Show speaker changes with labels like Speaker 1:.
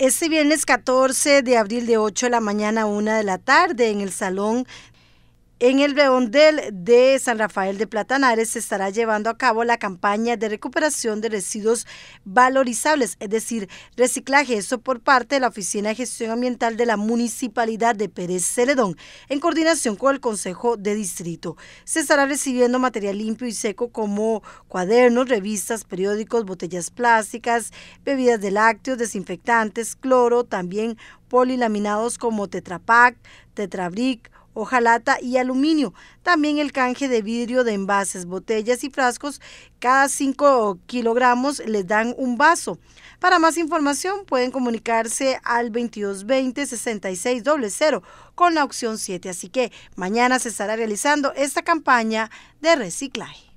Speaker 1: Este viernes 14 de abril de 8 de la mañana a 1 de la tarde en el Salón en el del de San Rafael de Platanares se estará llevando a cabo la campaña de recuperación de residuos valorizables, es decir, reciclaje, eso por parte de la Oficina de Gestión Ambiental de la Municipalidad de Pérez Celedón, en coordinación con el Consejo de Distrito. Se estará recibiendo material limpio y seco como cuadernos, revistas, periódicos, botellas plásticas, bebidas de lácteos, desinfectantes, cloro, también polilaminados como Tetrapac, Tetrabric, hojalata y aluminio. También el canje de vidrio de envases, botellas y frascos. Cada 5 kilogramos les dan un vaso. Para más información pueden comunicarse al 2220-6600 con la opción 7. Así que mañana se estará realizando esta campaña de reciclaje.